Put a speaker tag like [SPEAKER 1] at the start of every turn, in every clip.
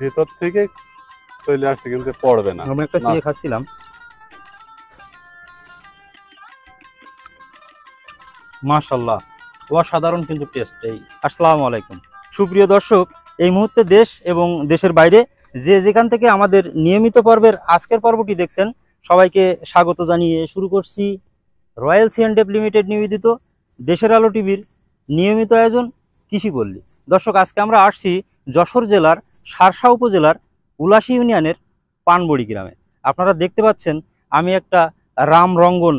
[SPEAKER 1] ভেতর থেকে চলে আসছে কিন্তু পড়বে না আমি একটা চিড়ে খাচ্ছিলাম মাশাল্লাহ অসাধারণ কিন্তু টেস্ট এই আসসালামু আলাইকুম সুপ্রিয় দর্শক এই মুহূর্তে দেশ এবং দেশের বাইরে যে যেখান থেকে আমাদের নিয়মিত পর্বের আজকের পর্বটি দেখছেন সবাইকে স্বাগত জানিয়ে শুরু করছি রয়্যাল সি সিএনডেপ লিমিটেড নিবেদিত দেশের আলো টিভির নিয়মিত আয়োজন কৃষি পল্লী দর্শক আজকে আমরা আসছি যশোর জেলার সারসা উপজেলার উলাসি ইউনিয়নের পানবড়ি গ্রামে আপনারা দেখতে পাচ্ছেন আমি একটা রাম রঙ্গন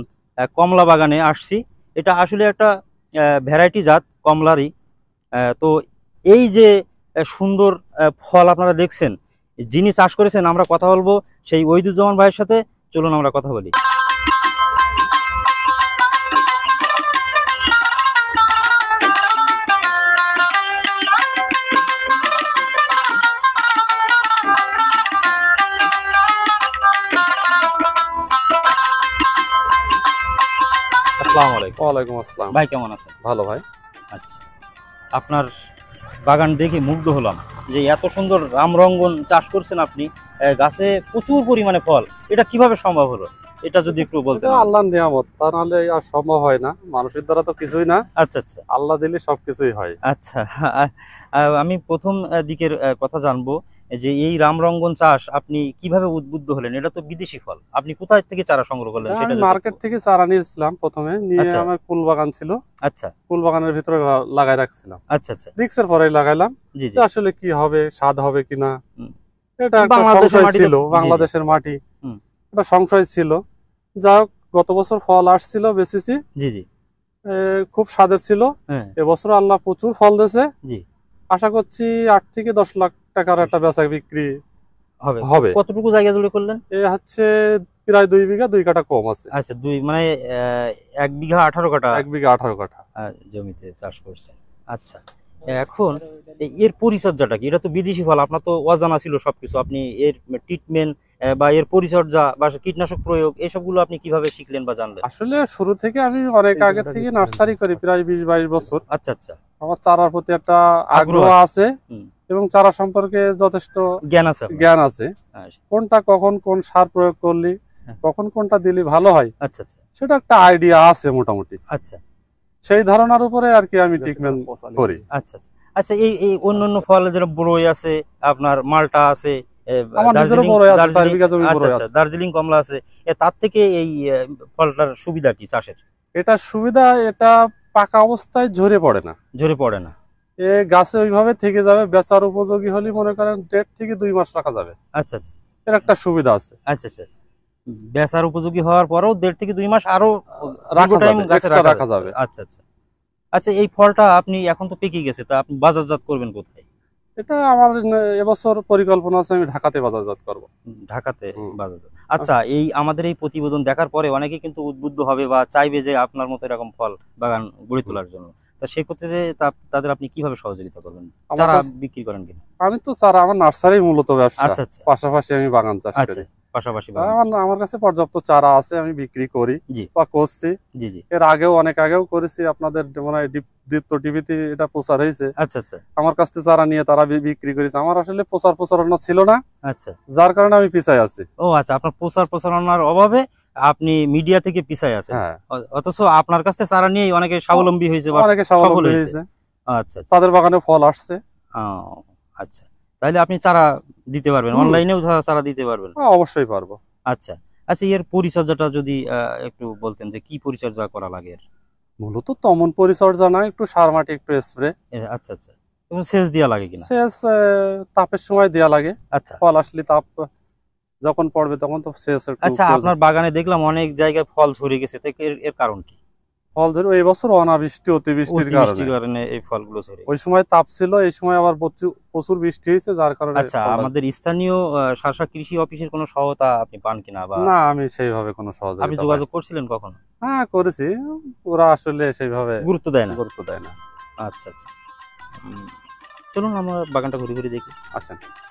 [SPEAKER 1] কমলা বাগানে আসছি এটা আসলে একটা ভ্যারাইটি জাত কমলারই তো এই যে সুন্দর ফল আপনারা দেখছেন যিনি চাষ করেছেন আমরা কথা বলবো সেই ওইদুজ্জামান ভাইয়ের সাথে চলুন আমরা কথা বলি আসসালামু আলাইকুম ওয়ালাইকুম আসসালাম ভাই কেমন আছেন ভালো ভাই আচ্ছা আপনার বাগান দেখে মুগ্ধ হলাম যে এত সুন্দর রামরঙ্গন চাষ করছেন আপনি গাছে প্রচুর পরিমাণে ফল এটা কিভাবে সম্ভব হলো এটা যদি একটু বলতে আল্লাহর নিয়ামত তা নাহলে আর সম্ভব হয় না মানুষের দ্বারা তো কিছুই না আচ্ছা আচ্ছা আল্লাহ দিলে সবকিছুই হয় আচ্ছা হ্যাঁ, আমি প্রথম দিকের কথা জানবো যে এই রামরঙ্গন চাষ আপনি কিভাবে উদ্বুদ্ধ হলেন এটা তো বিদেশি ফল আপনি কোথায় থেকে চারা সংগ্রহ করলেন সেটা মার্কেট থেকে চারা নিয়েছিলাম প্রথমে নিয়ে আচ্ছা। আমার ফুল বাগান ছিল আচ্ছা ফুল বাগানের ভিতরে লাগাই রাখছিলাম আচ্ছা আচ্ছা রিক্সের পরে লাগাইলাম জি আসলে কি হবে স্বাদ হবে কিনা এটা বাংলাদেশের মাটি একটা সংশয় ছিল যাই হোক গত বছর ফল আসছিল বেসিসি জি জি খুব স্বাদের ছিল হ্যাঁ। এবছর আল্লাহ প্রচুর ফল দিয়েছে জি আশা করছি আট থেকে দশ লাখ টাকার একটা বেচা বিক্রি হবে হবে কতটুকু জায়গা জুড়ে করলেন এ হচ্ছে প্রায় দুই বিঘা দুই কাটা কম আছে আচ্ছা দুই মানে এক বিঘা আঠারো কাটা এক বিঘা আঠারো কাটা জমিতে চাষ করছেন আচ্ছা এখন এর পরিচর্যাটা কি এটা তো বিদেশি ফল আপনার তো অজানা ছিল সবকিছু আপনি এর ট্রিটমেন্ট বা এর পরিচর্যা বা কীটনাশক প্রয়োগ এসবগুলো আপনি কিভাবে শিখলেন বা জানলেন আসলে শুরু থেকে আমি অনেক আগে থেকে নার্সারি করি প্রায় বিশ বাইশ বছর আচ্ছা আচ্ছা আমার চারার প্রতি একটা আগ্রহ আছে এবং চারা সম্পর্কে যথেষ্ট জ্ঞান আছে জ্ঞান আছে হ্যাঁ, আচ্ছা। কোনটা কখন কোন সার প্রয়োগ করলি হ্যাঁ। কখন কোনটা দিলে ভালো হয় আচ্ছা আচ্ছা সেটা একটা আইডিয়া আছে মোটামুটি আচ্ছা সেই ধারণার উপরে আর কি আমি ট্রিটমেন্ট করি আচ্ছা আচ্ছা আচ্ছা এই অন্য অন্য ফল যেরকম বড়ই আছে আপনার মালটা আছে আচ্ছা, আচ্ছা, দার্জিলিং কমলা আছে তার থেকে এই ফলটার সুবিধা কি চাষের এটা সুবিধা এটা পাকা অবস্থায় ঝরে পড়ে না ঝরে পড়ে না এ গাছে ওইভাবে থেকে যাবে বেচার উপযোগী হলে মনে করেন দেড় থেকে দুই মাস রাখা যাবে আচ্ছা আচ্ছা এর একটা সুবিধা আছে আচ্ছা আচ্ছা বেচার উপযোগী হওয়ার পরেও দেড় থেকে দুই মাস আরো রাখা যাবে আচ্ছা আচ্ছা আচ্ছা এই ফলটা আপনি এখন তো পেকে গেছে তা আপনি বাজারজাত করবেন কোথায় এটা আমার এবছর পরিকল্পনা আছে আমি ঢাকাতে বাজারজাত করব ঢাকাতে বাজারজাত আচ্ছা এই আমাদের এই প্রতিবেদন দেখার পরে অনেকে কিন্তু উদ্বুদ্ধ হবে বা চাইবে যে আপনার মতো এরকম ফল বাগান গড়ে তোলার জন্য তা সেক্ষেত্রে তাদের আপনি কিভাবে সহযোগিতা করবেন বিক্রি করেন কিনা আমি তো চারা আমার নার্সারি মূলত ব্যবসা আচ্ছা, আচ্ছা। পাশাপাশি আমি বাগান চাষ আচ্ছা। করি পাশাপাশি আমার কাছে পর্যাপ্ত চারা আছে আমি বিক্রি করি বা করছি জি জি এর আগেও অনেক আগেও করেছি আপনাদের প্রচার হয়েছে আচ্ছা, আচ্ছা। আমার চারা নিয়ে তারা বিক্রি প্রচার ছিল না আচ্ছা যার কারণে আমি পিছায় আছি ও আচ্ছা আপনার প্রচার প্রচারণার অভাবে আপনি মিডিয়া থেকে পিছায় আছেন হ্যাঁ। অথচ আপনার কাছে চারা নিয়ে অনেকে স্বাবলম্বী হয়েছে অনেকে স্বাবলম্বী হয়েছে আচ্ছা, আচ্ছা তাদের বাগানে ফল আসছে আচ্ছা তাহলে আপনি চারা দিতে পারবেন অনলাইনেও চারা দিতে পারবেন হ্যাঁ, অবশ্যই পারবো আচ্ছা আচ্ছা এর পরিচর্যাটা যদি একটু বলতেন যে কি পরিচর্যা করা লাগে এর মূলত তমন পরিচর্যা না একটু সার মাটি একটু স্প্রে আচ্ছা আচ্ছা এবং সেচ দেওয়া লাগে কিনা সেচ তাপের সময় দেওয়া লাগে আচ্ছা ফল আসলে তাপ যখন পড়বে তখন তো সেচ আচ্ছা আপনার বাগানে দেখলাম অনেক জায়গায় ফল ছড়িয়ে গেছে এর কারণ কি ফল ধরে এই বছর অনাবৃষ্টি অতিবৃষ্টির কারণে এই ফলগুলো ঝরে ওই সময় তাপ ছিল এই সময় আবার প্রচুর বৃষ্টি হয়েছে যার কারণে আচ্ছা আমাদের স্থানীয় শাসক কৃষি অফিসের কোনো সহায়তা আপনি পান কিনা বা না আমি সেইভাবে কোনো সহযোগিতা আপনি যোগাযোগ করছিলেন কখন হ্যাঁ করেছি ওরা আসলে সেইভাবে গুরুত্ব দেয় না গুরুত্ব দেয় না আচ্ছা আচ্ছা চলুন আমরা বাগানটা ঘুরে ঘুরে দেখি আসেন